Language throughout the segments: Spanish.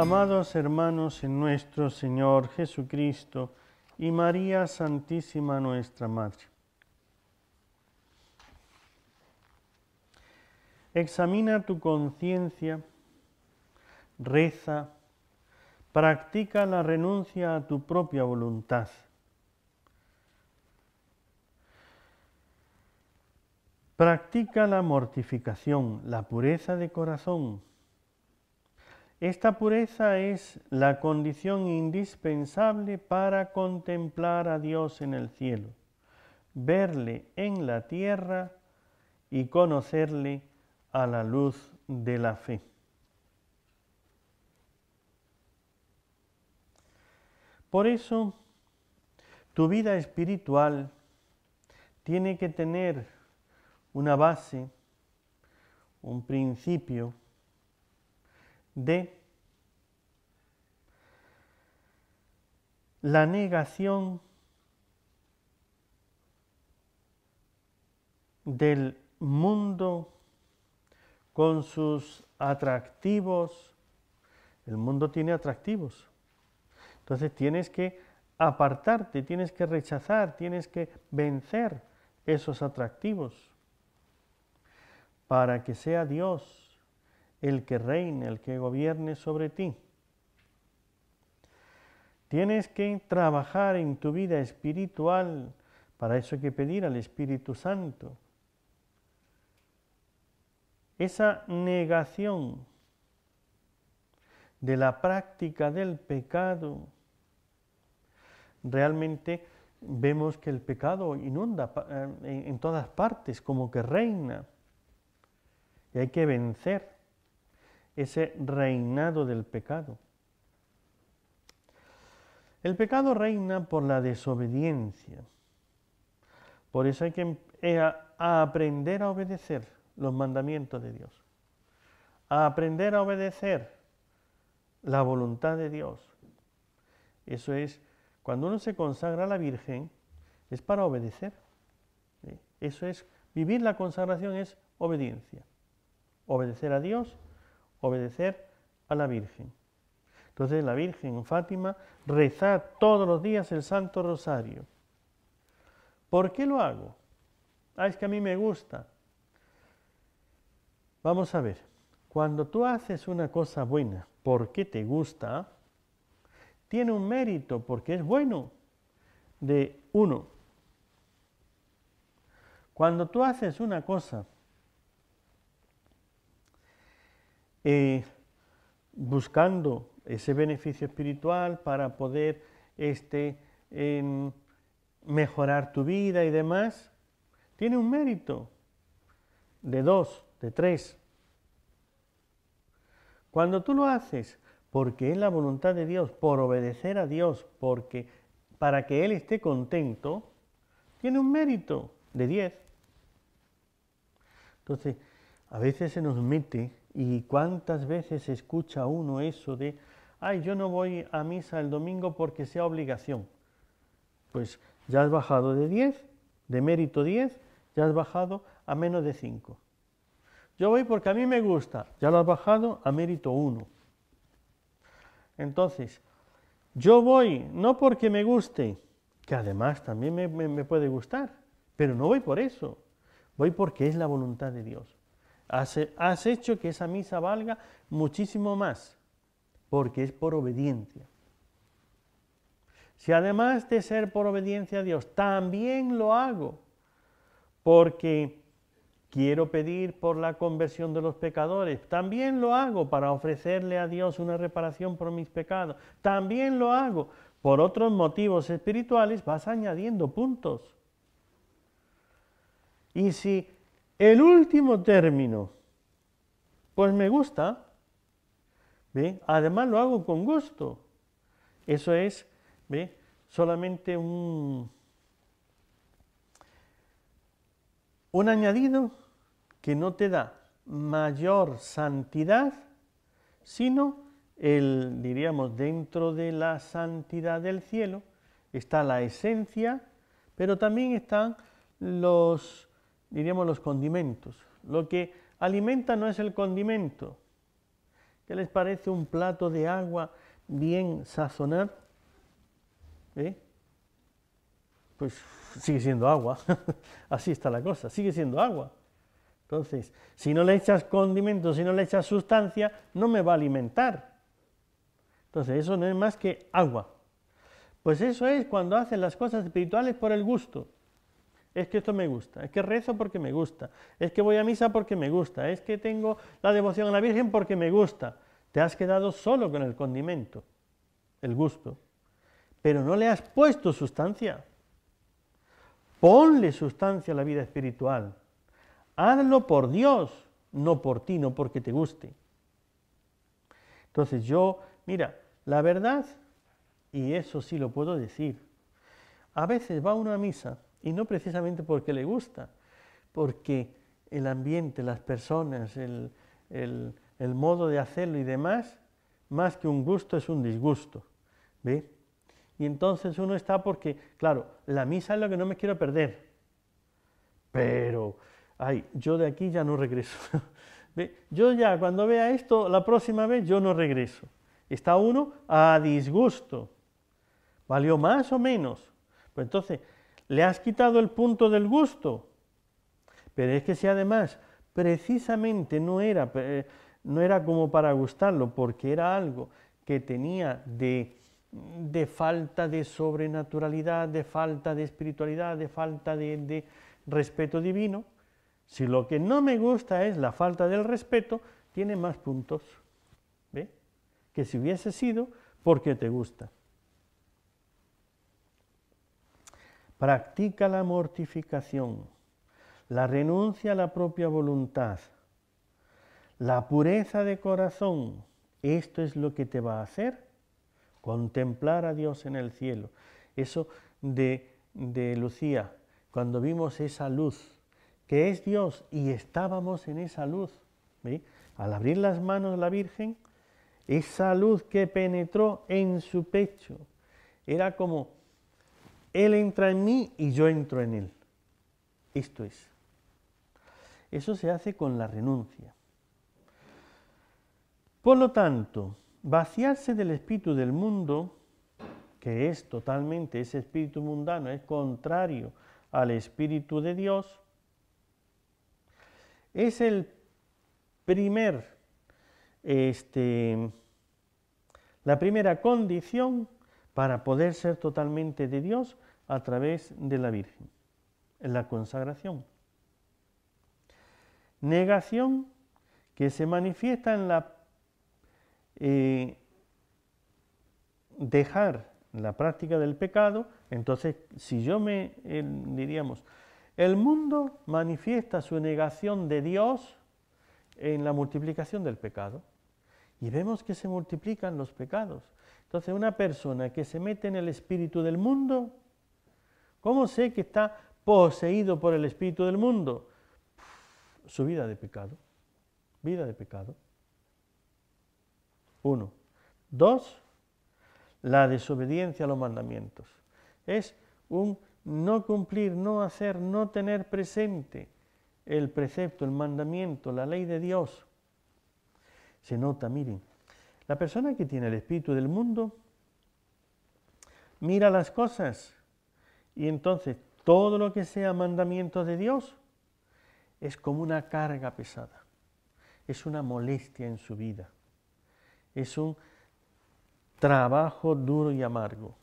Amados hermanos en nuestro Señor Jesucristo y María Santísima nuestra Madre. Examina tu conciencia, reza, practica la renuncia a tu propia voluntad. Practica la mortificación, la pureza de corazón, esta pureza es la condición indispensable para contemplar a Dios en el cielo, verle en la tierra y conocerle a la luz de la fe. Por eso, tu vida espiritual tiene que tener una base, un principio, de la negación del mundo con sus atractivos. El mundo tiene atractivos. Entonces tienes que apartarte, tienes que rechazar, tienes que vencer esos atractivos para que sea Dios el que reine, el que gobierne sobre ti. Tienes que trabajar en tu vida espiritual, para eso hay que pedir al Espíritu Santo. Esa negación de la práctica del pecado, realmente vemos que el pecado inunda eh, en todas partes, como que reina, y hay que vencer ese reinado del pecado. El pecado reina por la desobediencia. Por eso hay que eh, aprender a obedecer los mandamientos de Dios. A aprender a obedecer la voluntad de Dios. Eso es, cuando uno se consagra a la Virgen, es para obedecer. Eso es, vivir la consagración es obediencia. Obedecer a Dios obedecer a la Virgen. Entonces la Virgen en Fátima reza todos los días el Santo Rosario. ¿Por qué lo hago? Ah, es que a mí me gusta. Vamos a ver, cuando tú haces una cosa buena porque te gusta, tiene un mérito porque es bueno de uno. Cuando tú haces una cosa Eh, buscando ese beneficio espiritual para poder este, em, mejorar tu vida y demás, tiene un mérito de dos, de tres. Cuando tú lo haces porque es la voluntad de Dios, por obedecer a Dios, porque para que Él esté contento, tiene un mérito de diez. Entonces, a veces se nos mete ¿Y cuántas veces escucha uno eso de, ay, yo no voy a misa el domingo porque sea obligación? Pues ya has bajado de 10, de mérito 10, ya has bajado a menos de 5. Yo voy porque a mí me gusta, ya lo has bajado a mérito 1. Entonces, yo voy no porque me guste, que además también me, me puede gustar, pero no voy por eso, voy porque es la voluntad de Dios. Has, hecho que esa misa valga muchísimo más, porque es por obediencia. Si además de ser por obediencia a Dios, también lo hago, porque quiero pedir por la conversión de los pecadores, también lo hago para ofrecerle a Dios una reparación por mis pecados, también lo hago por otros motivos espirituales, vas añadiendo puntos. Y si el último término, pues me gusta, además lo hago con gusto. Eso es ¿ve? solamente un, un añadido que no te da mayor santidad, sino el, diríamos, dentro de la santidad del cielo está la esencia, pero también están los diríamos los condimentos. Lo que alimenta no es el condimento. ¿Qué les parece un plato de agua bien sazonar? ¿Eh? Pues sigue siendo agua. Así está la cosa, sigue siendo agua. Entonces, si no le echas condimento, si no le echas sustancia, no me va a alimentar. Entonces, eso no es más que agua. Pues eso es cuando hacen las cosas espirituales por el gusto es que esto me gusta, es que rezo porque me gusta, es que voy a misa porque me gusta, es que tengo la devoción a la Virgen porque me gusta. Te has quedado solo con el condimento, el gusto, pero no le has puesto sustancia. Ponle sustancia a la vida espiritual. Hazlo por Dios, no por ti, no porque te guste. Entonces yo, mira, la verdad, y eso sí lo puedo decir, a veces va uno a misa y no precisamente porque le gusta, porque el ambiente, las personas, el, modo de hacerlo y demás, más que un gusto es un disgusto. ¿Ve? Y entonces uno está porque, claro, la misa es lo que no me quiero perder. Pero, ay, yo de aquí ya no regreso. ¿Ve? Yo ya cuando vea esto, la próxima vez yo no regreso. Está uno a disgusto. ¿Valió más o menos? Pues entonces, le has quitado el punto del gusto. Pero es que si además precisamente no era, no era como para gustarlo, porque era algo que tenía de, falta de sobrenaturalidad, de falta de espiritualidad, de falta de, respeto divino, si lo que no me gusta es la falta del respeto, tiene más puntos, Que si hubiese sido porque te gusta. Practica la mortificación, la renuncia a la propia voluntad, la pureza de corazón. Esto es lo que te va a hacer contemplar a Dios en el cielo. Eso de, Lucía, cuando vimos esa luz, que es Dios y estábamos en esa luz. Al abrir las manos la Virgen, esa luz que penetró en su pecho era como él entra en mí y yo entro en Él. Esto es. Eso se hace con la renuncia. Por lo tanto, vaciarse del espíritu del mundo, que es totalmente ese espíritu mundano, es contrario al espíritu de Dios, es el primer, este, la primera condición para poder ser totalmente de Dios a través de la Virgen, en la consagración. Negación que se manifiesta en la eh, dejar la práctica del pecado, entonces si yo me, eh, diríamos, el mundo manifiesta su negación de Dios en la multiplicación del pecado. Y vemos que se multiplican los pecados. Entonces, una persona que se mete en el espíritu del mundo, ¿cómo sé que está poseído por el espíritu del mundo? Su vida de pecado, vida de pecado. Uno. Dos, la desobediencia a los mandamientos. Es un no cumplir, no hacer, no tener presente el precepto, el mandamiento, la ley de Dios. Se nota, miren, la persona que tiene el espíritu del mundo mira las cosas y entonces todo lo que sea mandamiento de Dios es como una carga pesada, es una molestia en su vida, es un trabajo duro y amargo.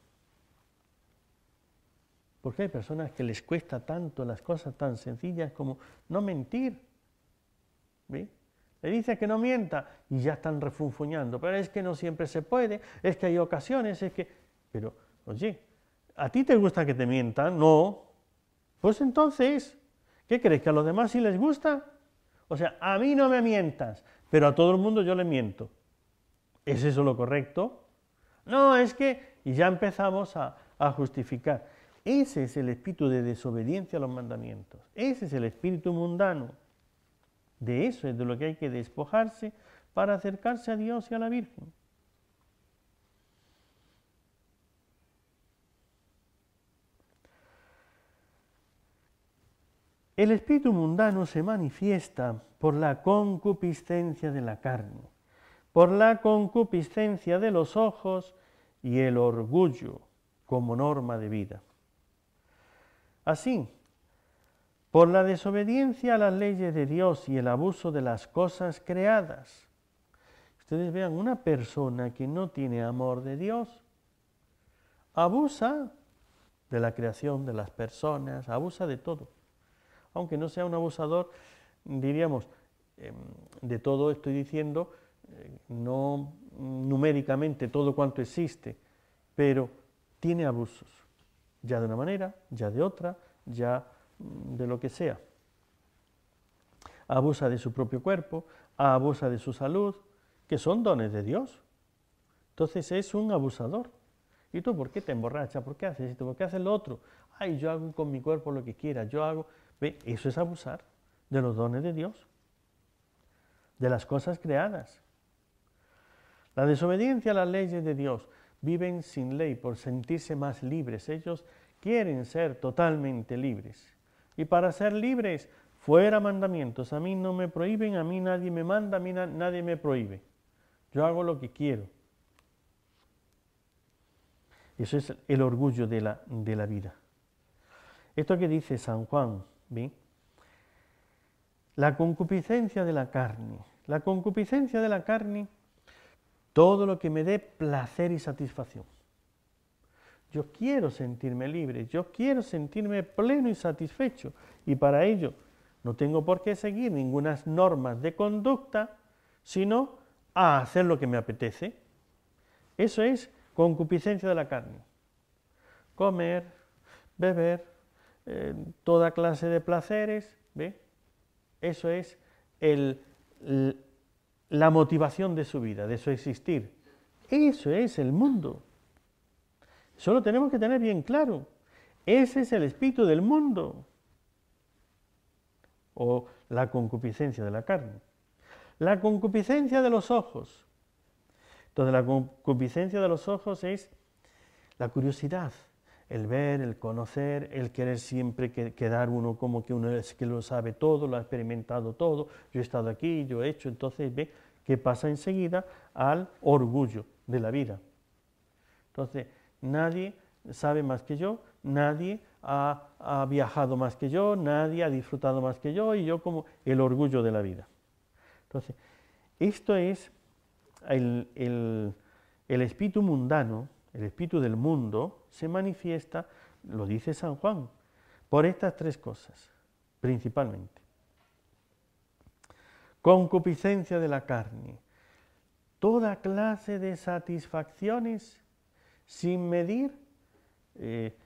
Porque hay personas que les cuesta tanto las cosas tan sencillas como no mentir. ¿Ve? Le dice que no mienta y ya están refunfuñando. Pero es que no siempre se puede, es que hay ocasiones, es que... Pero, oye, ¿a ti te gusta que te mientan? No. Pues entonces, ¿qué crees? ¿Que a los demás sí les gusta? O sea, a mí no me mientas, pero a todo el mundo yo le miento. ¿Es eso lo correcto? No, es que... Y ya empezamos a, a justificar. Ese es el espíritu de desobediencia a los mandamientos. Ese es el espíritu mundano. De eso es de lo que hay que despojarse para acercarse a Dios y a la Virgen. El espíritu mundano se manifiesta por la concupiscencia de la carne, por la concupiscencia de los ojos y el orgullo como norma de vida. Así, por la desobediencia a las leyes de Dios y el abuso de las cosas creadas. Ustedes vean, una persona que no tiene amor de Dios abusa de la creación, de las personas, abusa de todo. Aunque no sea un abusador, diríamos, em, de todo estoy diciendo, eh, no numéricamente todo cuanto existe, pero tiene abusos, ya de una manera, ya de otra, ya de lo que sea. Abusa de su propio cuerpo, abusa de su salud, que son dones de Dios. Entonces es un abusador. ¿Y tú por qué te emborrachas? ¿Por qué haces esto? ¿Por qué haces lo otro? Ay, yo hago con mi cuerpo lo que quiera, yo hago... ¿Ve? Eso es abusar de los dones de Dios, de las cosas creadas. La desobediencia a las leyes de Dios viven sin ley por sentirse más libres. Ellos quieren ser totalmente libres y para ser libres, fuera mandamientos. A mí no me prohíben, a mí nadie me manda, a mí nadie me prohíbe. Yo hago lo que quiero. Eso es el orgullo de la, de la vida. Esto que dice San Juan, La concupiscencia de la carne. La concupiscencia de la carne, todo lo que me dé placer y satisfacción. Yo quiero sentirme libre, yo quiero sentirme pleno y satisfecho. Y para ello no tengo por qué seguir ninguna norma de conducta, sino a hacer lo que me apetece. Eso es concupiscencia de la carne. Comer, beber, eh, toda clase de placeres, Eso es la motivación de su vida, de su existir. Eso es el mundo. Solo tenemos que tener bien claro. Ese es el espíritu del mundo o la concupiscencia de la carne. La concupiscencia de los ojos. Entonces la concupiscencia de los ojos es la curiosidad, el ver, el conocer, el querer siempre quedar uno como que uno es que lo sabe todo, lo ha experimentado todo, yo he estado aquí, yo he hecho, entonces ve que pasa enseguida al orgullo de la vida. Entonces, Nadie sabe más que yo, nadie ha, viajado más que yo, nadie ha disfrutado más que yo, y yo como el orgullo de la vida. Entonces, esto es el espíritu mundano, el espíritu del mundo, se manifiesta, lo dice San Juan, por estas tres cosas, principalmente. Concupiscencia de la carne, toda clase de satisfacciones sin medir eh,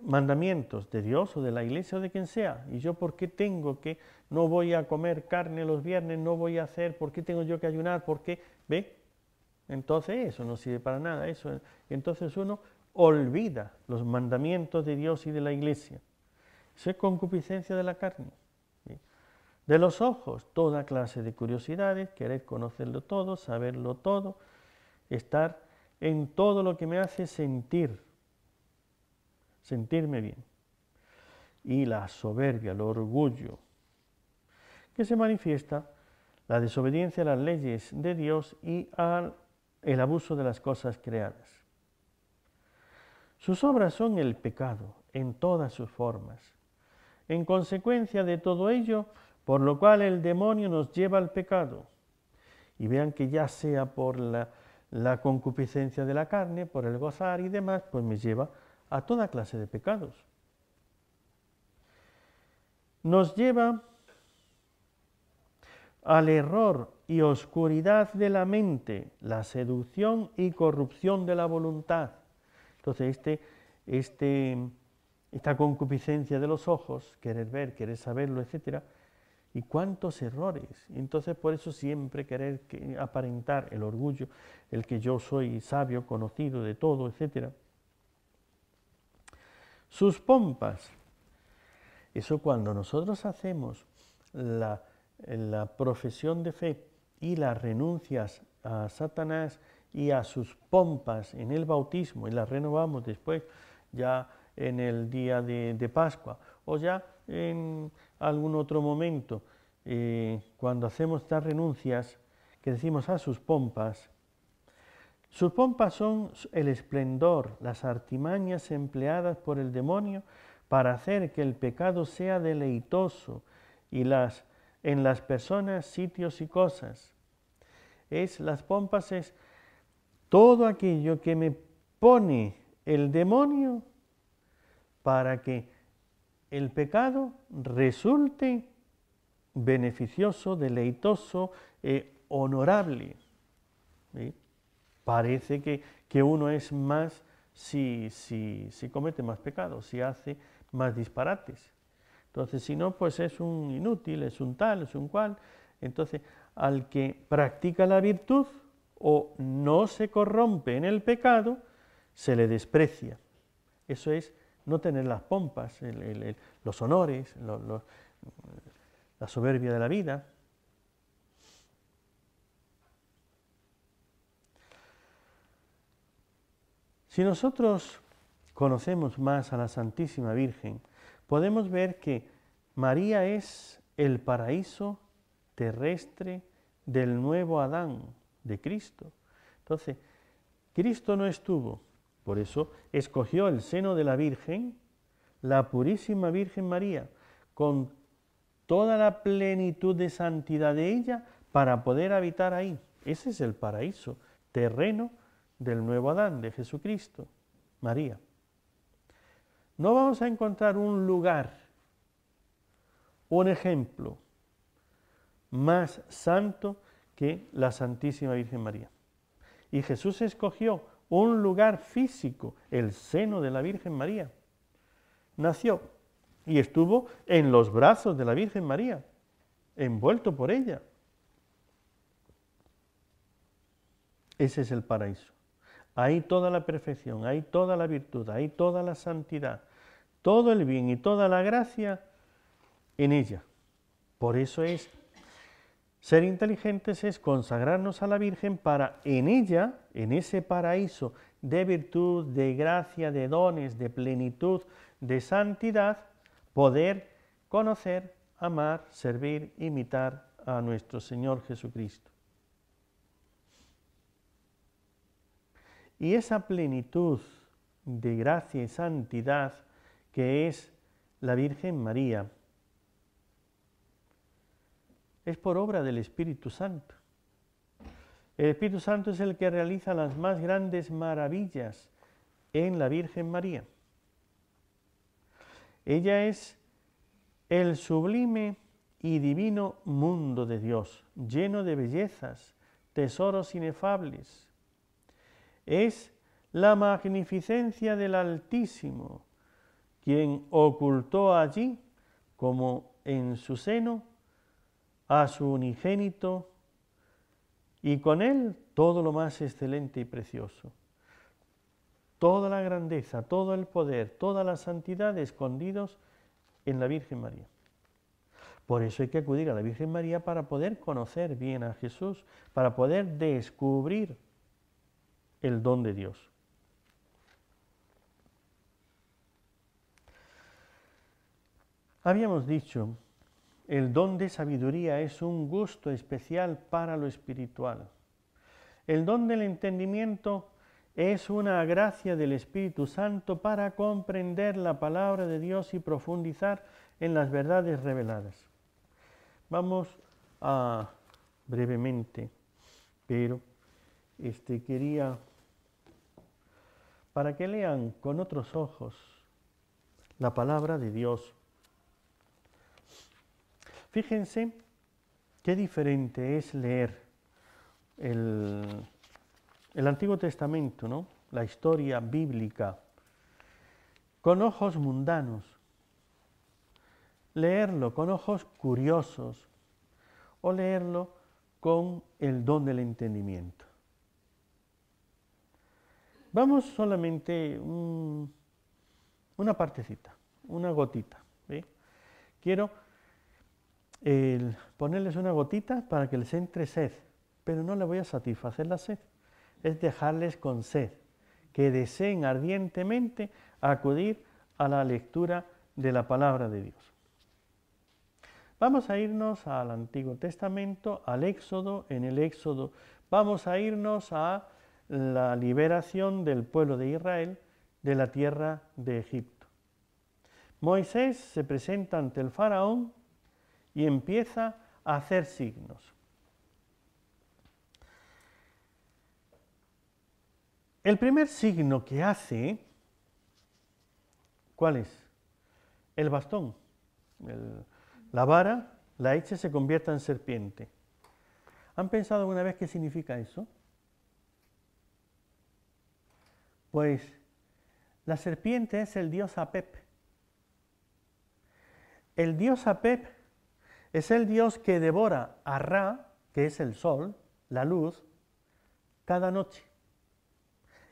mandamientos de Dios o de la iglesia o de quien sea. ¿Y yo por qué tengo que, no voy a comer carne los viernes, no voy a hacer, por qué tengo yo que ayunar, por qué? ¿Ve? Entonces eso no sirve para nada, eso. Entonces uno olvida los mandamientos de Dios y de la iglesia. Eso es concupiscencia de la carne. De los ojos, toda clase de curiosidades, querer conocerlo todo, saberlo todo, estar en todo lo que me hace sentir, sentirme bien. Y la soberbia, el orgullo, que se manifiesta la desobediencia a las leyes de Dios y al el abuso de las cosas creadas. Sus obras son el pecado en todas sus formas. En consecuencia de todo ello, por lo cual el demonio nos lleva al pecado. Y vean que ya sea por la la concupiscencia de la carne por el gozar y demás, pues me lleva a toda clase de pecados. Nos lleva al error y oscuridad de la mente, la seducción y corrupción de la voluntad. Entonces, este, este, esta concupiscencia de los ojos, querer ver, querer saberlo, etcétera, y cuántos errores. Entonces por eso siempre querer aparentar el orgullo, el que yo soy sabio, conocido de todo, etc. Sus pompas. Eso cuando nosotros hacemos la, profesión de fe y las renuncias a Satanás y a sus pompas en el bautismo y las renovamos después ya en el día de Pascua o ya en algún otro momento, eh, cuando hacemos estas renuncias, que decimos a sus pompas, sus pompas son el esplendor, las artimañas empleadas por el demonio para hacer que el pecado sea deleitoso y las, en las personas, sitios y cosas. Es, las pompas es todo aquello que me pone el demonio para que el pecado resulte beneficioso, deleitoso, eh, honorable. Parece que, uno es más si, si, si comete más pecados, si hace más disparates. Entonces, si no, pues es un inútil, es un tal, es un cual. Entonces, al que practica la virtud o no se corrompe en el pecado, se le desprecia. Eso es no tener las pompas, los honores, la soberbia de la vida. Si nosotros conocemos más a la Santísima Virgen, podemos ver que María es el paraíso terrestre del nuevo Adán, de Cristo. Entonces, Cristo no estuvo por eso escogió el seno de la Virgen, la purísima Virgen María, con toda la plenitud de santidad de ella para poder habitar ahí. Ese es el paraíso, terreno del nuevo Adán, de Jesucristo, María. No vamos a encontrar un lugar, un ejemplo más santo que la Santísima Virgen María. Y Jesús escogió un lugar físico, el seno de la Virgen María. Nació y estuvo en los brazos de la Virgen María, envuelto por ella. Ese es el paraíso. Hay toda la perfección, hay toda la virtud, hay toda la santidad, todo el bien y toda la gracia en ella. Por eso es ser inteligentes es consagrarnos a la Virgen para en ella, en ese paraíso de virtud, de gracia, de dones, de plenitud, de santidad, poder conocer, amar, servir, imitar a nuestro Señor Jesucristo. Y esa plenitud de gracia y santidad que es la Virgen María, es por obra del Espíritu Santo. El Espíritu Santo es el que realiza las más grandes maravillas en la Virgen María. Ella es el sublime y divino mundo de Dios, lleno de bellezas, tesoros inefables. Es la magnificencia del Altísimo, quien ocultó allí, como en su seno, a su unigénito y con él todo lo más excelente y precioso. Toda la grandeza, todo el poder, toda la santidad escondidos en la Virgen María. Por eso hay que acudir a la Virgen María para poder conocer bien a Jesús, para poder descubrir el don de Dios. Habíamos dicho el don de sabiduría es un gusto especial para lo espiritual. El don del entendimiento es una gracia del Espíritu Santo para comprender la palabra de Dios y profundizar en las verdades reveladas. Vamos a brevemente, pero este quería para que lean con otros ojos la palabra de Dios Fíjense qué diferente es leer el, Antiguo Testamento, ¿no? la historia bíblica, con ojos mundanos, leerlo con ojos curiosos o leerlo con el don del entendimiento. Vamos solamente una partecita, una gotita. Quiero el ponerles una gotita para que les entre sed, pero no le voy a satisfacer la sed, es dejarles con sed, que deseen ardientemente acudir a la lectura de la palabra de Dios. Vamos a irnos al Antiguo Testamento, al Éxodo, en el Éxodo vamos a irnos a la liberación del pueblo de Israel de la tierra de Egipto. Moisés se presenta ante el faraón y empieza a hacer signos. El primer signo que hace, ¿cuál es? El bastón. la vara, la hecha, se convierta en serpiente. ¿Han pensado alguna vez qué significa eso? Pues la serpiente es el dios Apep. El dios Apep es el Dios que devora a Ra, que es el sol, la luz, cada noche.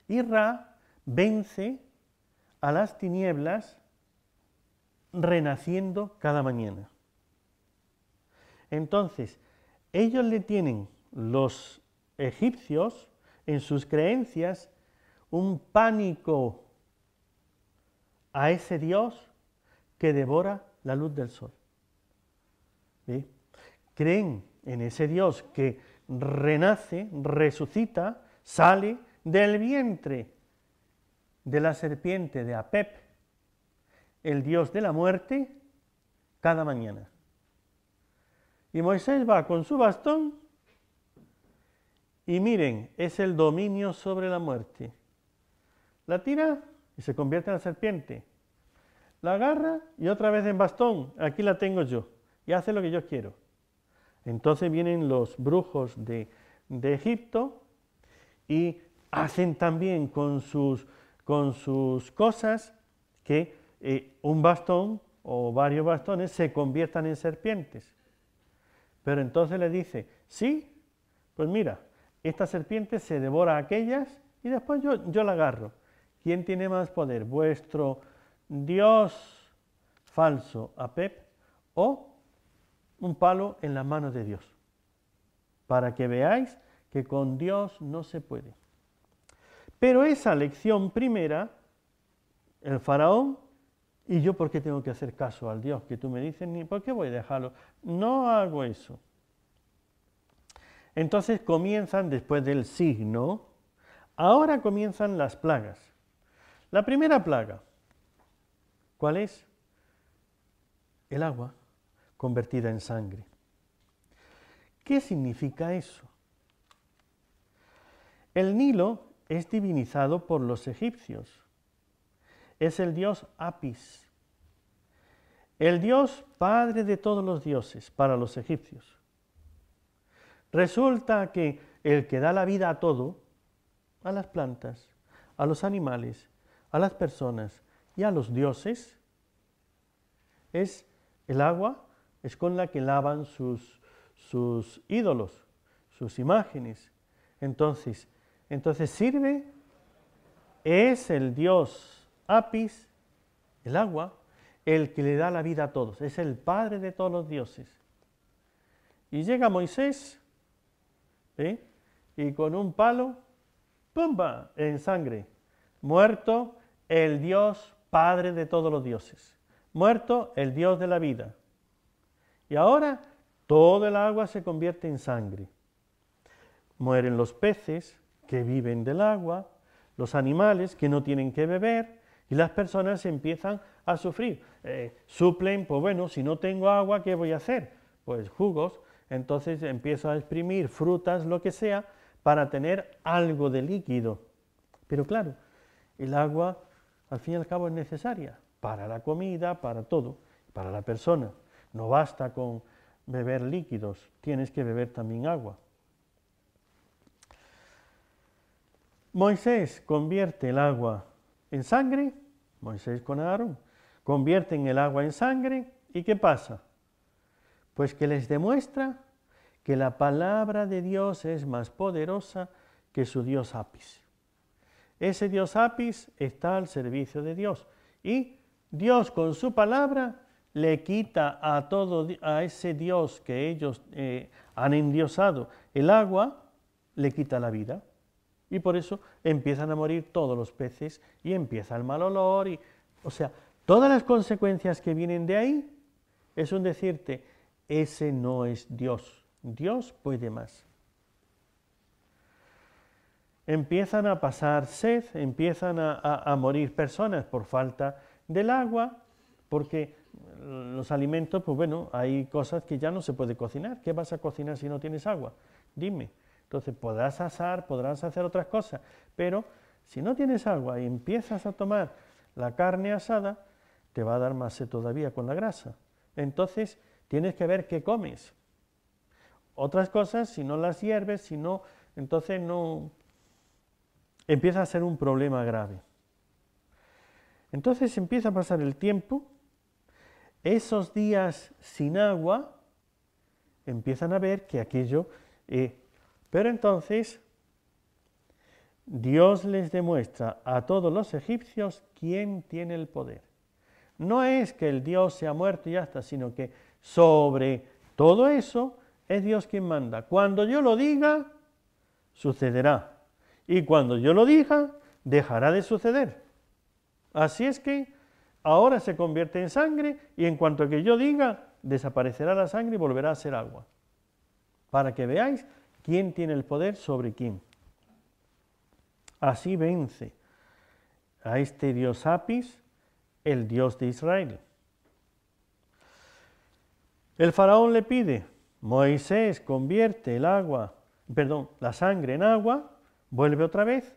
Y Ra vence a las tinieblas renaciendo cada mañana. Entonces, ellos le tienen, los egipcios, en sus creencias, un pánico a ese Dios que devora la luz del sol. Creen en ese Dios que renace, resucita, sale del vientre de la serpiente de Apep, el Dios de la muerte, cada mañana. Y Moisés va con su bastón y miren, es el dominio sobre la muerte. La tira y se convierte en la serpiente. La agarra y otra vez en bastón. Aquí la tengo yo y hace lo que yo quiero. Entonces vienen los brujos de, Egipto y hacen también con sus, con sus cosas que eh, un bastón o varios bastones se conviertan en serpientes. Pero entonces le dice, sí, pues mira, esta serpiente se devora a aquellas y después yo, yo la agarro. ¿Quién tiene más poder? ¿Vuestro Dios falso, Apep, o un palo en la manos de Dios, para que veáis que con Dios no se puede. Pero esa lección primera, el faraón, ¿y yo por qué tengo que hacer caso al Dios que tú me dices? Ni por qué voy a dejarlo. No hago eso. Entonces comienzan después del signo, ahora comienzan las plagas. La primera plaga, ¿cuál es? El agua convertida en sangre. ¿Qué significa eso? El Nilo es divinizado por los egipcios. Es el dios Apis, el dios padre de todos los dioses para los egipcios. Resulta que el que da la vida a todo, a las plantas, a los animales, a las personas y a los dioses, es el agua es con la que lavan sus, ídolos, sus imágenes. Entonces, entonces sirve, es el dios Apis, el agua, el que le da la vida a todos, es el padre de todos los dioses. Y llega Moisés, ¿eh? y con un palo, ¡pumba!, en sangre, muerto el dios padre de todos los dioses, muerto el dios de la vida, y ahora todo el agua se convierte en sangre. Mueren los peces que viven del agua, los animales que no tienen que beber y las personas empiezan a sufrir. Eh, suplen, pues bueno, si no tengo agua, ¿qué voy a hacer? Pues jugos, entonces empiezo a exprimir frutas, lo que sea, para tener algo de líquido. Pero claro, el agua al fin y al cabo es necesaria para la comida, para todo, para la persona. No basta con beber líquidos, tienes que beber también agua. Moisés convierte el agua en sangre, Moisés con Aarón, convierten el agua en sangre, ¿y qué pasa? Pues que les demuestra que la palabra de Dios es más poderosa que su Dios Apis. Ese Dios Apis está al servicio de Dios y Dios con su palabra le quita a todo a ese Dios que ellos eh, han endiosado el agua, le quita la vida. Y por eso empiezan a morir todos los peces y empieza el mal olor. Y, o sea, todas las consecuencias que vienen de ahí es un decirte, ese no es Dios. Dios puede más. Empiezan a pasar sed, empiezan a, a morir personas por falta del agua, porque los alimentos, pues bueno, hay cosas que ya no se puede cocinar. ¿Qué vas a cocinar si no tienes agua? Dime. Entonces podrás asar, podrás hacer otras cosas, pero si no tienes agua y empiezas a tomar la carne asada, te va a dar más sed todavía con la grasa. Entonces tienes que ver qué comes. Otras cosas, si no las hierves, si no, entonces no empieza a ser un problema grave. Entonces empieza a pasar el tiempo esos días sin agua, empiezan a ver que aquello... Eh, pero entonces Dios les demuestra a todos los egipcios quién tiene el poder. No es que el Dios sea muerto y ya está, sino que sobre todo eso es Dios quien manda. Cuando yo lo diga, sucederá. Y cuando yo lo diga, dejará de suceder. Así es que ahora se convierte en sangre y en cuanto que yo diga, desaparecerá la sangre y volverá a ser agua. Para que veáis quién tiene el poder sobre quién. Así vence a este dios Apis, el dios de Israel. El faraón le pide, Moisés convierte el agua, perdón, la sangre en agua, vuelve otra vez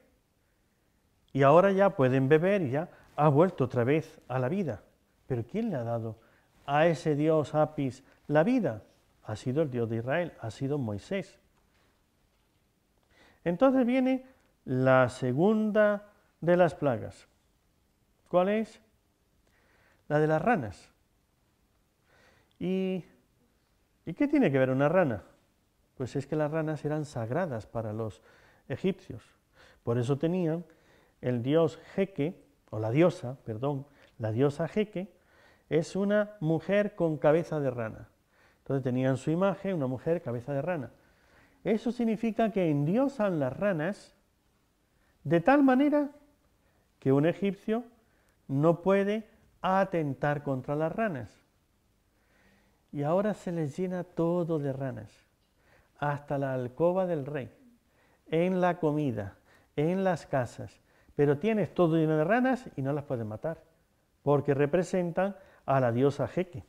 y ahora ya pueden beber y ya ha vuelto otra vez a la vida. Pero ¿quién le ha dado a ese Dios Apis la vida? Ha sido el Dios de Israel, ha sido Moisés. Entonces viene la segunda de las plagas. ¿Cuál es? La de las ranas. ¿Y, qué tiene que ver una rana? Pues es que las ranas eran sagradas para los egipcios. Por eso tenían el dios Jeque, o la diosa, perdón, la diosa Jeque, es una mujer con cabeza de rana. Entonces tenían su imagen una mujer cabeza de rana. Eso significa que endiosan las ranas de tal manera que un egipcio no puede atentar contra las ranas. Y ahora se les llena todo de ranas, hasta la alcoba del rey, en la comida, en las casas, pero tienes todo lleno de ranas y no las puedes matar, porque representan a la diosa Jeque.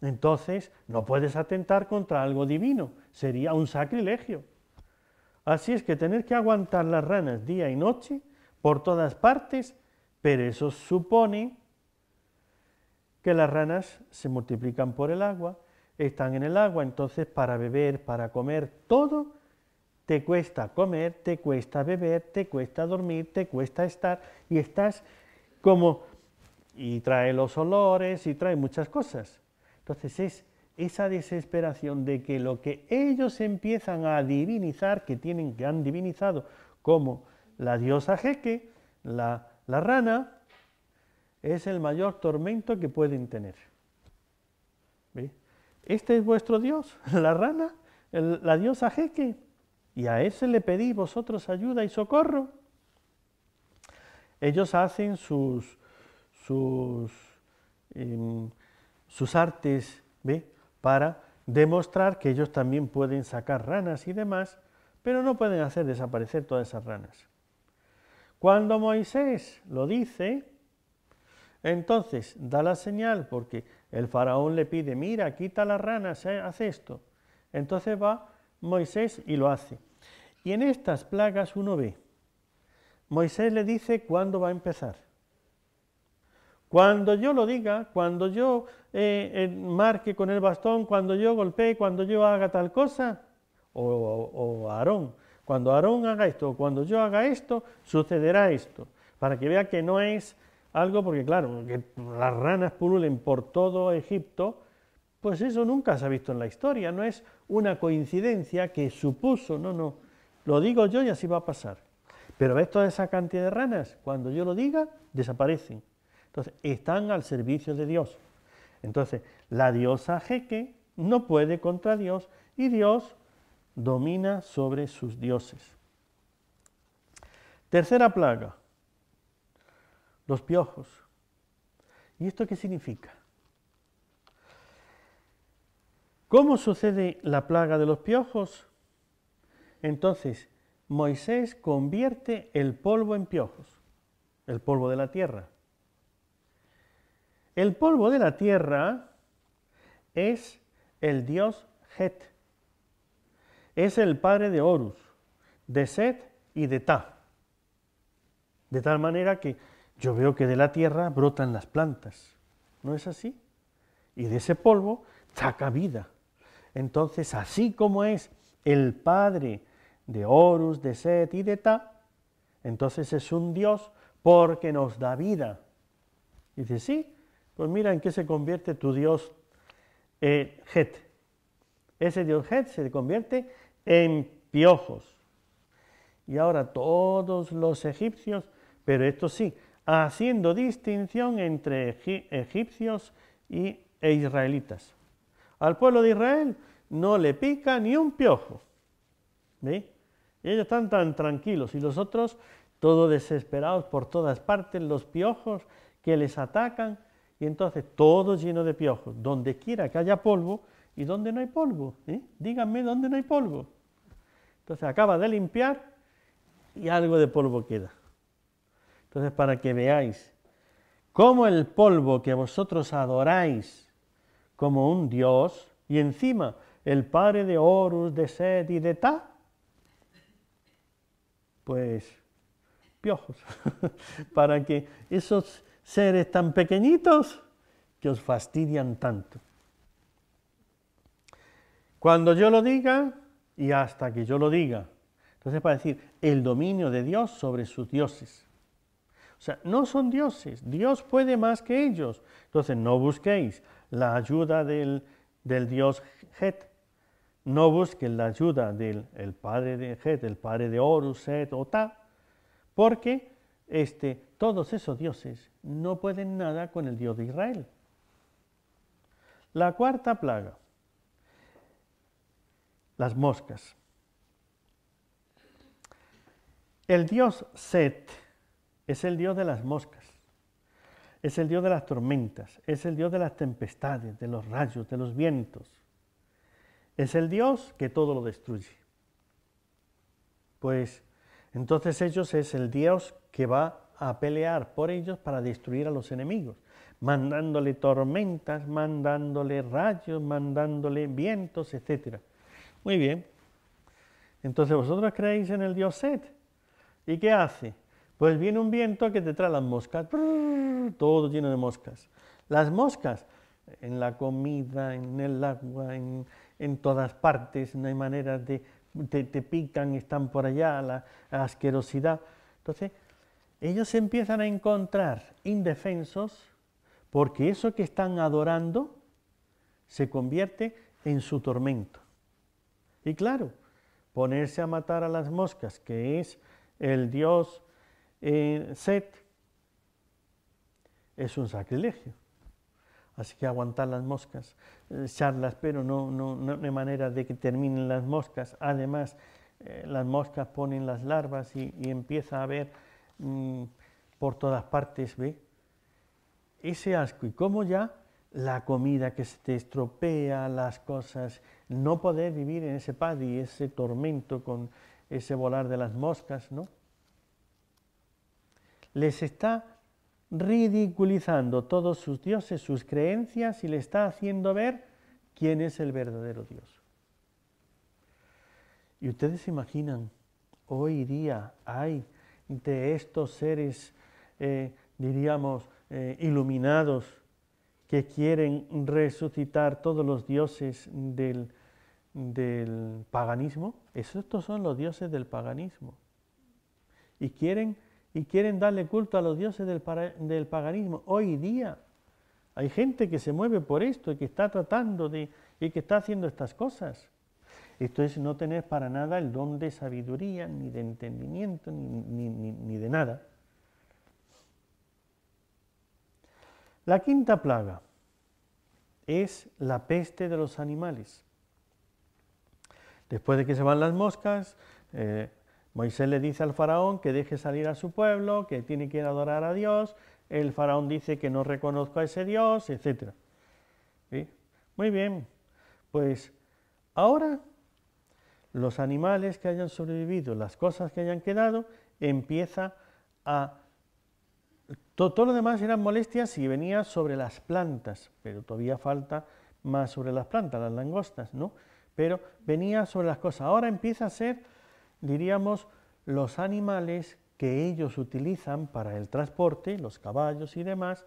Entonces, no puedes atentar contra algo divino, sería un sacrilegio. Así es que tener que aguantar las ranas día y noche por todas partes, pero eso supone que las ranas se multiplican por el agua, están en el agua, entonces para beber, para comer, todo te cuesta comer, te cuesta beber, te cuesta dormir, te cuesta estar y estás como, y trae los olores y trae muchas cosas. Entonces es esa desesperación de que lo que ellos empiezan a divinizar, que tienen, que han divinizado como la diosa jeque, la, rana, es el mayor tormento que pueden tener. ¿Ve? ¿Este es vuestro dios? ¿La rana? ¿La diosa jeque? y a ese le pedís vosotros ayuda y socorro. Ellos hacen sus, sus, em, sus artes para demostrar que ellos también pueden sacar ranas y demás, pero no pueden hacer desaparecer todas esas ranas. Cuando Moisés lo dice, entonces da la señal porque el faraón le pide, mira, quita las ranas, eh, haz esto. Entonces va Moisés y lo hace. Y en estas plagas uno ve, Moisés le dice cuándo va a empezar. Cuando yo lo diga, cuando yo eh, eh, marque con el bastón, cuando yo golpee, cuando yo haga tal cosa, o, Aarón, cuando Aarón haga esto, o cuando yo haga esto, sucederá esto, para que vea que no es algo, porque claro, que las ranas pululen por todo Egipto, pues eso nunca se ha visto en la historia, no es una coincidencia que supuso, no, no, lo digo yo y así va a pasar. Pero ves toda esa cantidad de ranas, cuando yo lo diga, desaparecen. Entonces, están al servicio de Dios. Entonces, la diosa Jeque no puede contra Dios y Dios domina sobre sus dioses. Tercera plaga, los piojos. ¿Y esto qué significa? ¿Cómo sucede la plaga de los piojos? Entonces, Moisés convierte el polvo en piojos, el polvo de la tierra. El polvo de la tierra es el dios Het, es el padre de Horus, de Set y de Ta. De tal manera que yo veo que de la tierra brotan las plantas, ¿no es así? Y de ese polvo saca vida entonces, así como es el Padre de Horus, de Set y de Ta, entonces es un Dios porque nos da vida. Y dice, sí, pues mira en qué se convierte tu Dios Het. Eh, Ese Dios Het se convierte en piojos. Y ahora todos los egipcios, pero esto sí, haciendo distinción entre egipcios y, e israelitas. Al pueblo de Israel no le pica ni un piojo. ellos están tan tranquilos y los otros todos desesperados por todas partes, los piojos que les atacan y entonces todo lleno de piojos, donde quiera que haya polvo y donde no hay polvo. ¿eh? Díganme dónde no hay polvo. Entonces acaba de limpiar y algo de polvo queda. Entonces para que veáis cómo el polvo que vosotros adoráis como un dios, y encima el padre de Horus, de Set y de Ta, pues piojos, para que esos seres tan pequeñitos que os fastidian tanto. Cuando yo lo diga y hasta que yo lo diga, entonces para decir el dominio de Dios sobre sus dioses. O sea, no son dioses, Dios puede más que ellos. Entonces no busquéis la ayuda del, dios Het. No busquen la ayuda del padre de Het, el padre de Horus, Set o Ta, porque este, todos esos dioses no pueden nada con el dios de Israel. La cuarta plaga, las moscas. El dios Set es el dios de las moscas es el Dios de las tormentas, es el Dios de las tempestades, de los rayos, de los vientos. Es el Dios que todo lo destruye. Pues entonces ellos es el Dios que va a pelear por ellos para destruir a los enemigos, mandándole tormentas, mandándole rayos, mandándole vientos, etc. Muy bien. Entonces vosotros creéis en el Dios Set. ¿Y qué hace? Pues viene un viento que te trae las moscas, todo lleno de moscas. Las moscas, en la comida, en el agua, en, todas partes, no hay manera de, te, pican, están por allá, la, asquerosidad. Entonces, ellos empiezan a encontrar indefensos porque eso que están adorando se convierte en su tormento. Y claro, ponerse a matar a las moscas, que es el dios Set es un sacrilegio. Así que aguantar las moscas, eh, echarlas, pero no, no, manera de que terminen las moscas. Además, eh, las moscas ponen las larvas y, empieza a haber mm, por todas partes, ¿ve? Ese asco. Y como ya la comida que se te estropea, las cosas, no poder vivir en ese paddy, ese tormento con ese volar de las moscas, ¿no? les está ridiculizando todos sus dioses, sus creencias y les está haciendo ver quién es el verdadero Dios. Y ustedes se imaginan, hoy día hay de estos seres, eh, diríamos, eh, iluminados, que quieren resucitar todos los dioses del, paganismo. Estos son los dioses del paganismo. Y quieren y quieren darle culto a los dioses del, paganismo. Hoy día hay gente que se mueve por esto y que está tratando de, y que está haciendo estas cosas. Esto es no tener para nada el don de sabiduría, ni de entendimiento, ni, de nada. La quinta plaga es la peste de los animales. Después de que se van las moscas, eh, Moisés le dice al faraón que deje salir a su pueblo, que tiene que ir a adorar a Dios, el faraón dice que no reconozco a ese Dios, etc. Muy bien, pues ahora los animales que hayan sobrevivido, las cosas que hayan quedado, empieza a... Todo, todo, lo demás eran molestias y venía sobre las plantas, pero todavía falta más sobre las plantas, las langostas, ¿no? Pero venía sobre las cosas. Ahora empieza a ser diríamos, los animales que ellos utilizan para el transporte, los caballos y demás,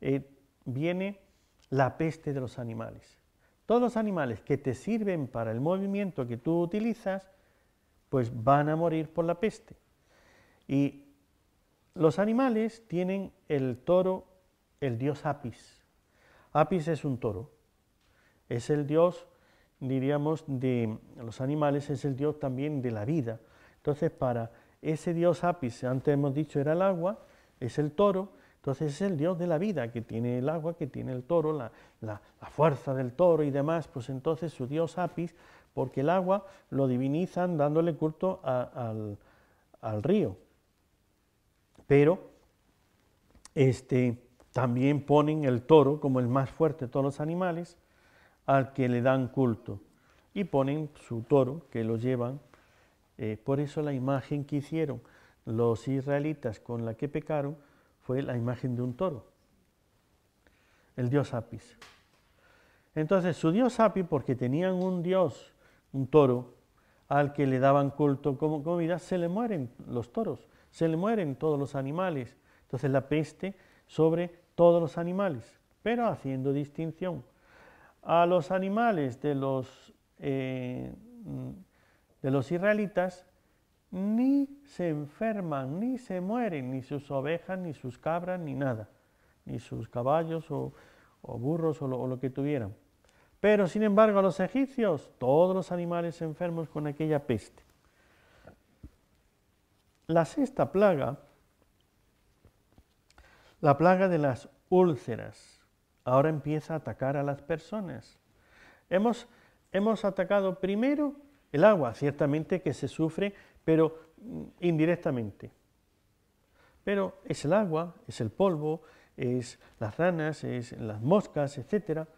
eh, viene la peste de los animales. Todos los animales que te sirven para el movimiento que tú utilizas, pues van a morir por la peste. Y los animales tienen el toro, el dios Apis. Apis es un toro, es el dios diríamos, de los animales, es el dios también de la vida. Entonces, para ese dios Apis, antes hemos dicho era el agua, es el toro, entonces es el dios de la vida, que tiene el agua, que tiene el toro, la, fuerza del toro y demás, pues entonces su dios Apis, porque el agua lo divinizan dándole culto al, al, río. Pero este, también ponen el toro como el más fuerte de todos los animales, al que le dan culto. Y ponen su toro que lo llevan. Eh, por eso la imagen que hicieron los israelitas con la que pecaron fue la imagen de un toro, el dios Apis. Entonces su dios Apis, porque tenían un dios, un toro, al que le daban culto como comida, se le mueren los toros, se le mueren todos los animales. Entonces la peste sobre todos los animales, pero haciendo distinción a los animales de los, eh, de los israelitas, ni se enferman, ni se mueren, ni sus ovejas, ni sus cabras, ni nada, ni sus caballos o, burros o lo, o lo que tuvieran. Pero sin embargo a los egipcios, todos los animales enfermos con aquella peste. La sexta plaga, la plaga de las úlceras ahora empieza a atacar a las personas. Hemos, hemos atacado primero el agua, ciertamente que se sufre, pero mm, indirectamente. Pero es el agua, es el polvo, es las ranas, es las moscas, etc.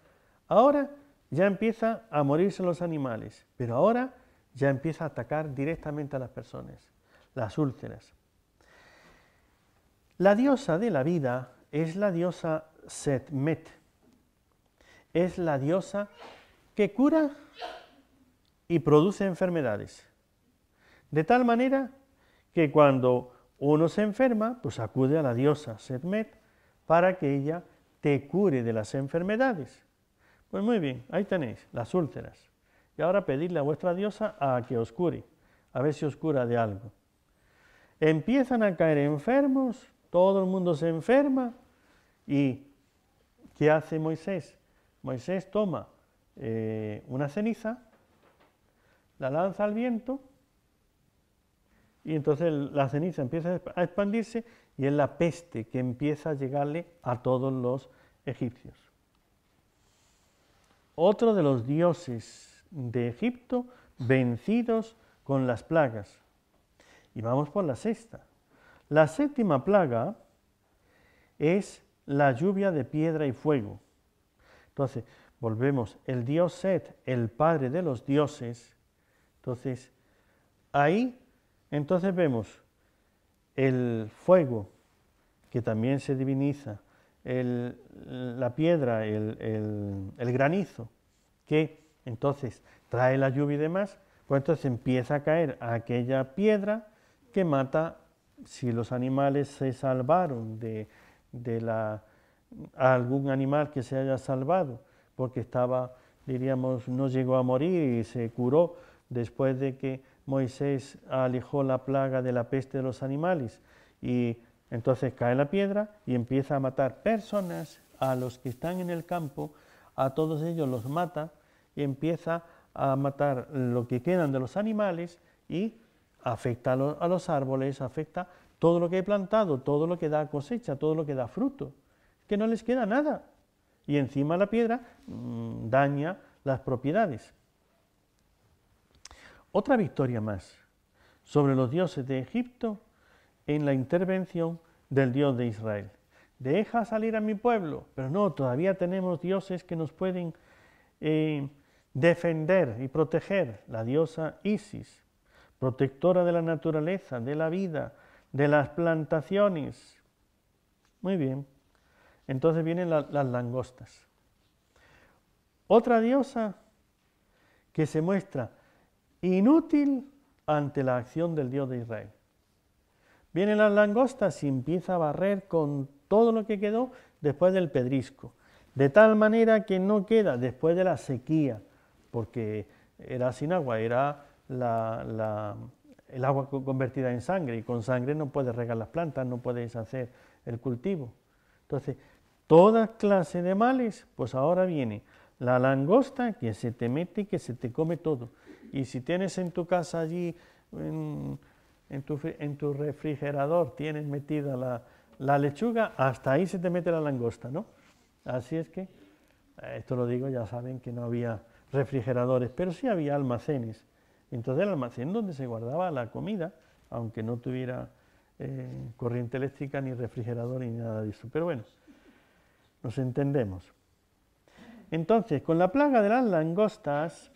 Ahora ya empieza a morirse los animales, pero ahora ya empieza a atacar directamente a las personas, las úlceras. La diosa de la vida es la diosa Setmet. Es la diosa que cura y produce enfermedades. De tal manera que cuando uno se enferma, pues acude a la diosa Setmet para que ella te cure de las enfermedades. Pues muy bien, ahí tenéis las úlceras. Y ahora pedidle a vuestra diosa a que os cure, a ver si os cura de algo. Empiezan a caer enfermos, todo el mundo se enferma y ¿Qué hace Moisés? Moisés toma eh, una ceniza, la lanza al viento y entonces la ceniza empieza a expandirse y es la peste que empieza a llegarle a todos los egipcios. Otro de los dioses de Egipto vencidos con las plagas. Y vamos por la sexta. La séptima plaga es la lluvia de piedra y fuego. Entonces, volvemos, el dios Set, el padre de los dioses, entonces, ahí, entonces vemos el fuego, que también se diviniza, el, la piedra, el, el, granizo, que entonces trae la lluvia y demás, pues entonces empieza a caer aquella piedra que mata, si los animales se salvaron de de algún animal que se haya salvado, porque estaba, diríamos, no llegó a morir y se curó después de que Moisés alejó la plaga de la peste de los animales. Y entonces cae la piedra y empieza a matar personas, a los que están en el campo, a todos ellos los mata y empieza a matar lo que quedan de los animales y afecta a los, a los árboles, afecta todo lo que he plantado, todo lo que da cosecha, todo lo que da fruto, que no les queda nada. Y encima la piedra mm, daña las propiedades. Otra victoria más sobre los dioses de Egipto en la intervención del Dios de Israel. Deja salir a mi pueblo, pero no, todavía tenemos dioses que nos pueden eh, defender y proteger. La diosa Isis, protectora de la naturaleza, de la vida, de las plantaciones. Muy bien. Entonces vienen las langostas. Otra diosa que se muestra inútil ante la acción del Dios de Israel. Vienen las langostas y empieza a barrer con todo lo que quedó después del pedrisco, de tal manera que no queda después de la sequía, porque era sin agua, era la el agua convertida en sangre, y con sangre no puedes regar las plantas, no puedes hacer el cultivo. Entonces, toda clase de males, pues ahora viene la langosta que se te mete y que se te come todo. Y si tienes en tu casa allí, en, tu, en tu, refrigerador, tienes metida la, la lechuga, hasta ahí se te mete la langosta, ¿no? Así es que, esto lo digo, ya saben que no había refrigeradores, pero sí había almacenes. Entonces el almacén donde se guardaba la comida, aunque no tuviera eh, corriente eléctrica ni refrigerador ni nada de eso. Pero bueno, nos entendemos. Entonces, con la plaga de las langostas,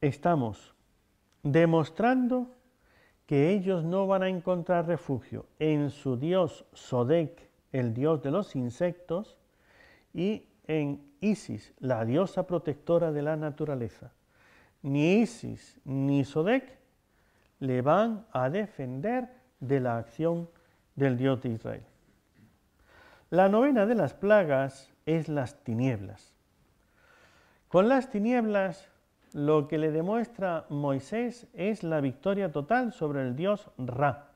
estamos demostrando que ellos no van a encontrar refugio en su dios sodec el dios de los insectos, y en Isis, la diosa protectora de la naturaleza. Ni Isis ni Sodec le van a defender de la acción del Dios de Israel. La novena de las plagas es las tinieblas. Con las tinieblas lo que le demuestra Moisés es la victoria total sobre el dios Ra.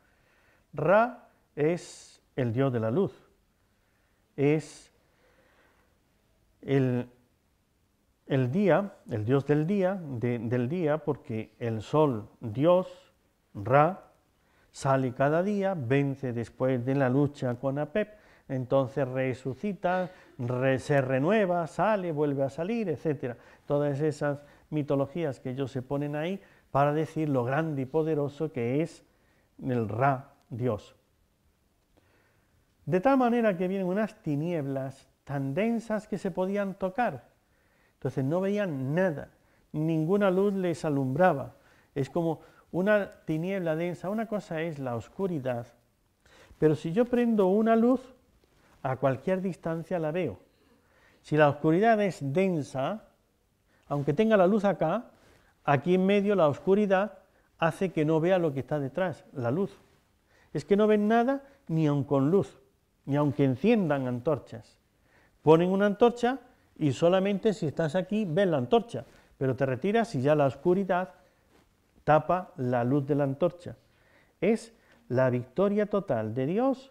Ra es el dios de la luz, es el, día, el dios del día, del día, porque el sol, dios, Ra, sale cada día, vence después de la lucha con Apep, entonces resucita, se renueva, sale, vuelve a salir, etc. Todas esas mitologías que ellos se ponen ahí para decir lo grande y poderoso que es el Ra, Dios. De tal manera que vienen unas tinieblas tan densas que se podían tocar. Entonces no veían nada, ninguna luz les alumbraba. Es como una tiniebla densa. Una cosa es la oscuridad, pero si yo prendo una luz, a cualquier distancia la veo. Si la oscuridad es densa, aunque tenga la luz acá, aquí en medio la oscuridad hace que no vea lo que está detrás, la luz. Es que no ven nada ni aun con luz, ni aunque enciendan antorchas ponen una antorcha y solamente si estás aquí ves la antorcha, pero te retiras y ya la oscuridad tapa la luz de la antorcha. Es la victoria total de Dios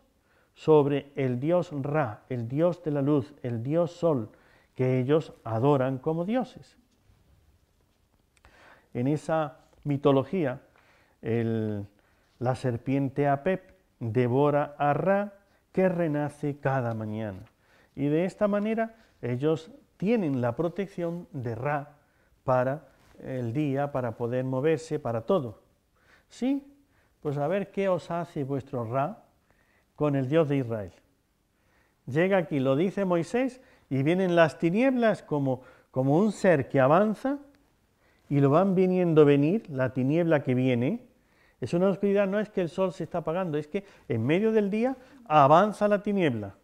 sobre el dios Ra, el dios de la luz, el dios Sol, que ellos adoran como dioses. En esa mitología, la serpiente Apep devora a Ra, que renace cada mañana. Y de esta manera ellos tienen la protección de Ra para el día, para poder moverse, para todo. ¿Sí? Pues a ver qué os hace vuestro Ra con el Dios de Israel. Llega aquí, lo dice Moisés, y vienen las tinieblas como, un ser que avanza y lo van viniendo venir, la tiniebla que viene, es una oscuridad, no es que el sol se está apagando, es que en medio del día avanza la tiniebla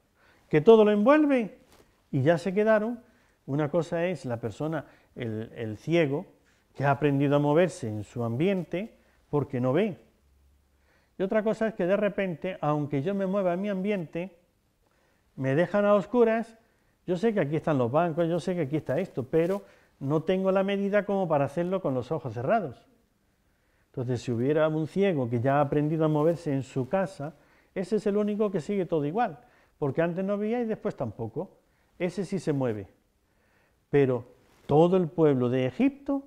que todo lo envuelve y ya se quedaron. Una cosa es la persona, el, ciego, que ha aprendido a moverse en su ambiente porque no ve. Y otra cosa es que de repente, aunque yo me mueva en mi ambiente, me dejan a oscuras, yo sé que aquí están los bancos, yo sé que aquí está esto, pero no tengo la medida como para hacerlo con los ojos cerrados. Entonces, si hubiera un ciego que ya ha aprendido a moverse en su casa, ese es el único que sigue todo igual porque antes no veía y después tampoco. Ese sí se mueve. Pero todo el pueblo de Egipto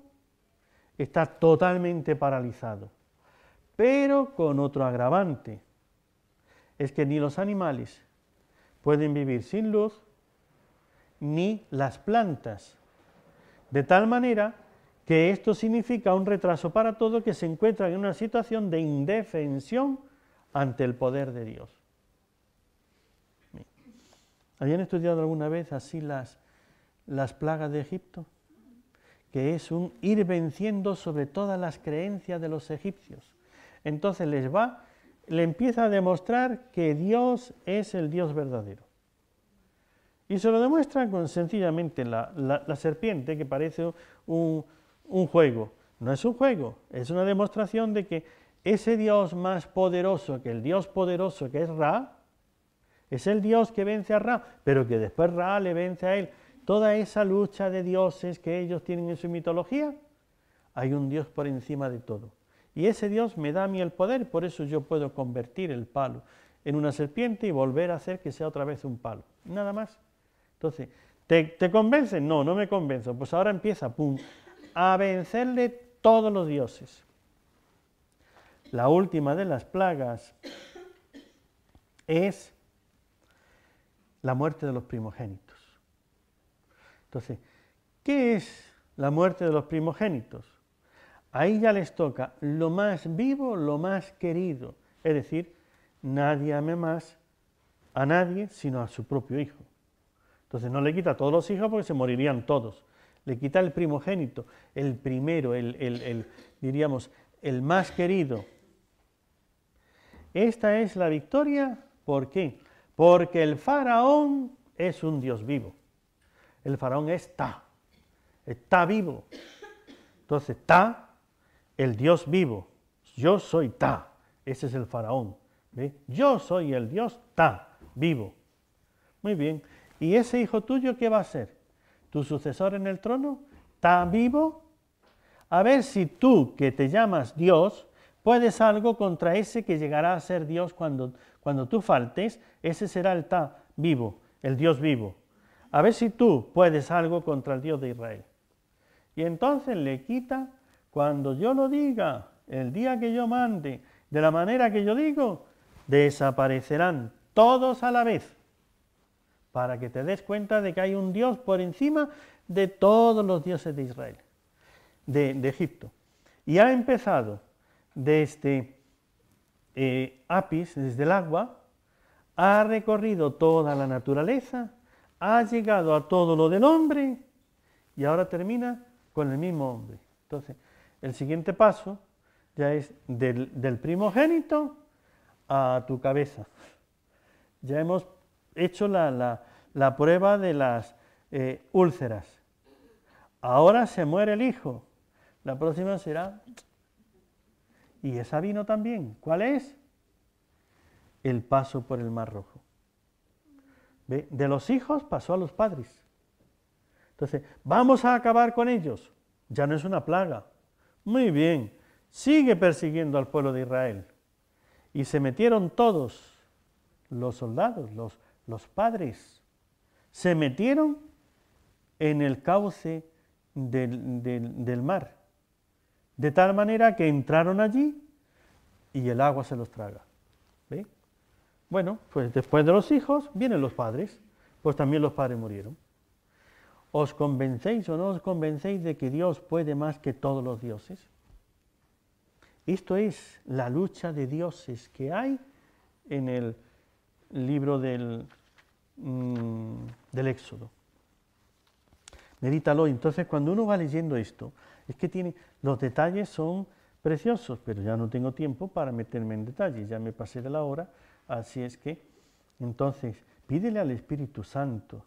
está totalmente paralizado. Pero con otro agravante, es que ni los animales pueden vivir sin luz, ni las plantas. De tal manera que esto significa un retraso para todo que se encuentra en una situación de indefensión ante el poder de Dios. ¿Habían estudiado alguna vez así las, las plagas de Egipto? Que es un ir venciendo sobre todas las creencias de los egipcios. Entonces les va, le empieza a demostrar que Dios es el Dios verdadero. Y se lo demuestra con sencillamente la, serpiente, que parece un juego. No es un juego, es una demostración de que ese Dios más poderoso que el Dios poderoso que es Ra, es el Dios que vence a Ra, pero que después Ra le vence a él. Toda esa lucha de dioses que ellos tienen en su mitología, hay un Dios por encima de todo. Y ese Dios me da a mí el poder, por eso yo puedo convertir el palo en una serpiente y volver a hacer que sea otra vez un palo. Nada más. Entonces, ¿te, te convencen? No, no me convenzo. Pues ahora empieza, pum, a vencerle todos los dioses. La última de las plagas es la muerte de los primogénitos. Entonces, ¿qué es la muerte de los primogénitos? Ahí ya les toca lo más vivo, lo más querido. Es decir, nadie ame más a nadie sino a su propio hijo. Entonces no le quita a todos los hijos porque se morirían todos. Le quita el primogénito, el primero, el, diríamos, el más querido. Esta es la victoria, ¿por qué? Porque el faraón es un Dios vivo. El faraón está, está vivo. Entonces, Ta, el Dios vivo. Yo soy Ta, ese es el faraón. Yo soy el Dios Ta, vivo. Muy bien. ¿Y ese hijo tuyo qué va a ser? ¿Tu sucesor en el trono? ¿Ta vivo? A ver si tú, que te llamas Dios, puedes algo contra ese que llegará a ser Dios cuando, cuando tú faltes, ese será el Ta vivo, el Dios vivo. A ver si tú puedes algo contra el Dios de Israel. Y entonces le quita, cuando yo lo diga, el día que yo mande, de la manera que yo digo, desaparecerán todos a la vez, para que te des cuenta de que hay un Dios por encima de todos los dioses de Israel, de, de Egipto. Y ha empezado de este eh, apis, desde el agua, ha recorrido toda la naturaleza, ha llegado a todo lo del hombre y ahora termina con el mismo hombre. Entonces, el siguiente paso ya es del, primogénito a tu cabeza. Ya hemos hecho la, prueba de las eh, úlceras. Ahora se muere el hijo, la próxima será y esa vino también. ¿Cuál es? El paso por el Mar Rojo. De los hijos pasó a los padres. Entonces, vamos a acabar con ellos. Ya no es una plaga. Muy bien, sigue persiguiendo al pueblo de Israel. Y se metieron todos, los soldados, los, los padres, se metieron en el cauce del mar. De tal manera que entraron allí y el agua se los traga. Bueno, pues después de los hijos vienen los padres, pues también los padres murieron. ¿Os convencéis o no os convencéis de que Dios puede más que todos los dioses? Esto es la lucha de dioses que hay en el libro del, mm, del Éxodo. Medítalo. Entonces, cuando uno va leyendo esto, es que tiene, los detalles son preciosos, pero ya no tengo tiempo para meterme en detalles, ya me pasé de la hora, así es que entonces pídele al Espíritu Santo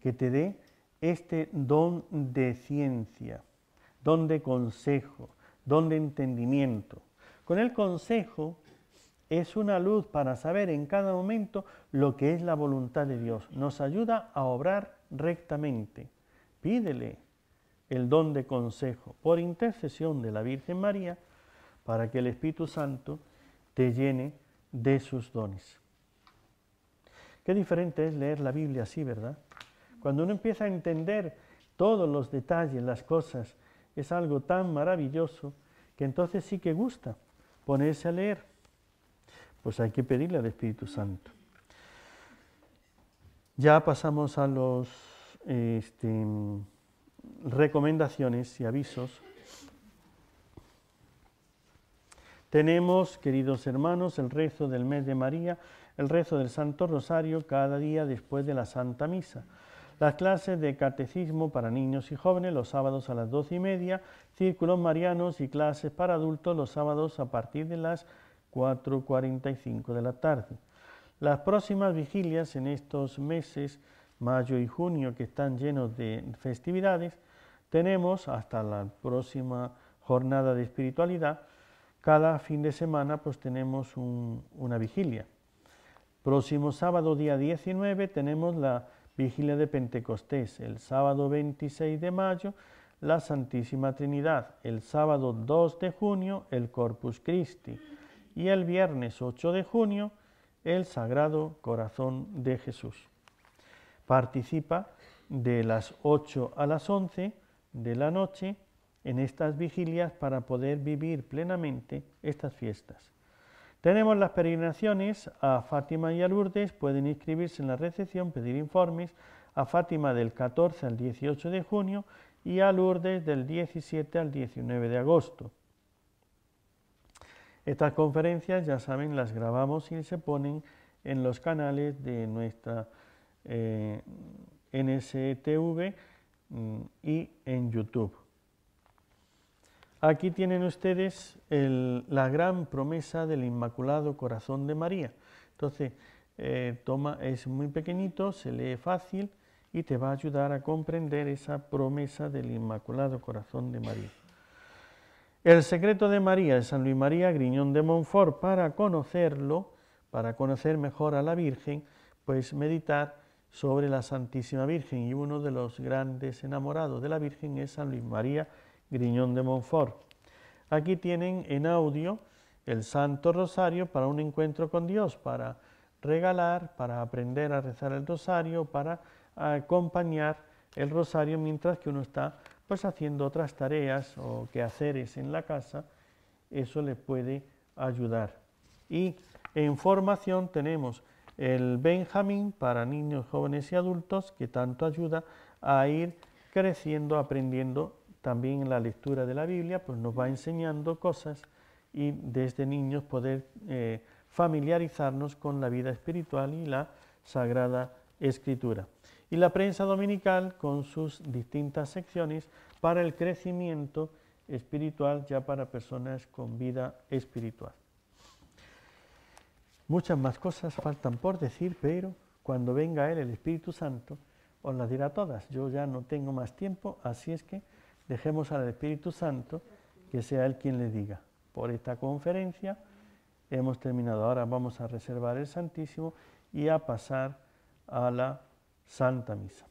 que te dé este don de ciencia, don de consejo, don de entendimiento. Con el consejo es una luz para saber en cada momento lo que es la voluntad de Dios. Nos ayuda a obrar rectamente. Pídele el don de consejo por intercesión de la Virgen María para que el Espíritu Santo te llene de sus dones. Qué diferente es leer la Biblia así, ¿verdad? Cuando uno empieza a entender todos los detalles, las cosas, es algo tan maravilloso que entonces sí que gusta ponerse a leer. Pues hay que pedirle al Espíritu Santo. Ya pasamos a los este, recomendaciones y avisos, tenemos, queridos hermanos, el rezo del mes de María, el rezo del Santo Rosario cada día después de la Santa Misa las clases de catecismo para niños y jóvenes los sábados a las doce y media, círculos marianos y clases para adultos los sábados a partir de las 4.45 de la tarde. Las próximas vigilias en estos meses mayo y junio, que están llenos de festividades, tenemos hasta la próxima jornada de espiritualidad, cada fin de semana pues tenemos una vigilia. Próximo sábado, día 19, tenemos la vigilia de Pentecostés, el sábado 26 de mayo, la Santísima Trinidad, el sábado 2 de junio, el Corpus Christi, y el viernes 8 de junio, el Sagrado Corazón de Jesús participa de las 8 a las 11 de la noche en estas vigilias para poder vivir plenamente estas fiestas. Tenemos las peregrinaciones a Fátima y a Lourdes, pueden inscribirse en la recepción, pedir informes, a Fátima del 14 al 18 de junio y a Lourdes del 17 al 19 de agosto. Estas conferencias, ya saben, las grabamos y se ponen en los canales de nuestra eh, en NSTV mm, y en YouTube. Aquí tienen ustedes la gran promesa del Inmaculado Corazón de María. Entonces, eh, toma, es muy pequeñito, se lee fácil y te va a ayudar a comprender esa promesa del Inmaculado Corazón de María. El secreto de María, de San Luis María Griñón de Montfort, para conocerlo, para conocer mejor a la Virgen, pues meditar sobre la Santísima Virgen y uno de los grandes enamorados de la Virgen es San Luis María Griñón de Montfort. Aquí tienen en audio el Santo Rosario para un encuentro con Dios, para regalar, para aprender a rezar el rosario, para acompañar el rosario mientras que uno está pues haciendo otras tareas o quehaceres en la casa, eso le puede ayudar. Y en formación tenemos el Benjamín para niños, jóvenes y adultos, que tanto ayuda a ir creciendo, aprendiendo también en la lectura de la Biblia, pues nos va enseñando cosas y desde niños poder eh, familiarizarnos con la vida espiritual y la sagrada escritura. Y la prensa dominical con sus distintas secciones para el crecimiento espiritual ya para personas con vida espiritual. Muchas más cosas faltan por decir, pero cuando venga Él, el Espíritu Santo, os las dirá todas. Yo ya no tengo más tiempo, así es que dejemos al Espíritu Santo que sea Él quien le diga. Por esta conferencia hemos terminado. Ahora vamos a reservar el Santísimo y a pasar a la Santa Misa.